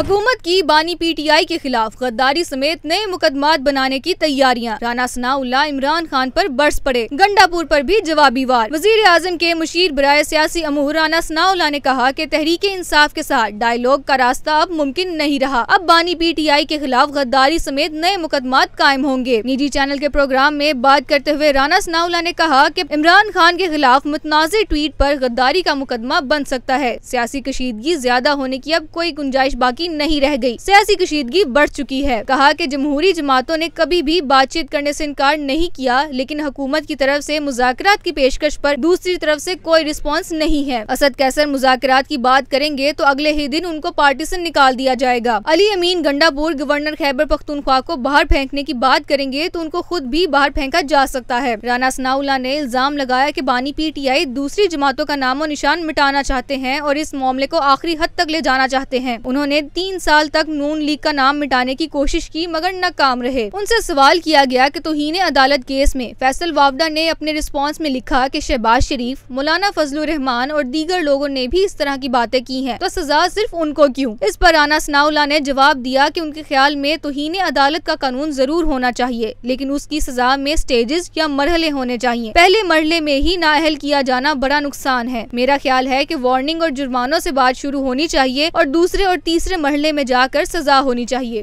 हुकूमत की बानी पीटीआई के खिलाफ गद्दारी समेत नए मुकदमा बनाने की तैयारियां राना सनाउल्ला इमरान खान पर बरस पड़े गंडापुर पर भी जवाबी वार वजीर आजम के मुशीर बरए सियासी अमूर राना सनाउल्ला ने कहा की तहरीक इंसाफ के साथ डायलॉग का रास्ता अब मुमकिन नहीं रहा अब बानी पीटीआई के खिलाफ गद्दारी समेत नए मुकदमात कायम होंगे निजी चैनल के प्रोग्राम में बात करते हुए राना सनाउल्ला ने कहा की इमरान खान के खिलाफ मुतनाज़ ट्वीट आरोप गद्दारी का मुकदमा बन सकता है सियासी कशीदगी ज्यादा होने की अब कोई गुंजाइश बाकी नहीं रह गई सियासी कशीदगी बढ़ चुकी है कहा की जमहूरी जमातों ने कभी भी बातचीत करने ऐसी इनकार नहीं किया लेकिन हुकूमत की तरफ ऐसी मुजाकरात की पेशकश आरोप दूसरी तरफ ऐसी कोई रिस्पॉन्स नहीं है असद कैसर मुजात की बात करेंगे तो अगले ही दिन उनको पार्टी ऐसी निकाल दिया जाएगा अली अमीन गंडापुर गवर्नर खैबर पख्तूनख्वा को बाहर फेंकने की बात करेंगे तो उनको खुद भी बाहर फेंका जा सकता है राना सनाउल्ला ने इल्जाम लगाया की बानी आई दूसरी जमातों का नामो निशान मिटाना चाहते हैं और इस मामले को आखिरी हद तक ले जाना चाहते हैं उन्होंने तीन साल तक नून लीग का नाम मिटाने की कोशिश की मगर नाकाम रहे उनसे सवाल किया गया कि तोहन अदालत केस में फैसल वावडा ने अपने रिस्पांस में लिखा कि शहबाज शरीफ मौलाना फजल रहमान और दीगर लोगों ने भी इस तरह की बातें की हैं तो सजा सिर्फ उनको क्यों इस पर राना सनाउल्ला ने जवाब दिया कि उनके ख्याल में तोहन अदालत का कानून जरूर होना चाहिए लेकिन उसकी सजा में स्टेजेस या मरहले होने चाहिए पहले मरहले में ही नाअहल किया जाना बड़ा नुकसान है मेरा ख्याल है की वार्निंग और जुर्मानों ऐसी बात शुरू होनी चाहिए और दूसरे और तीसरे मरहले में जाकर सजा होनी चाहिए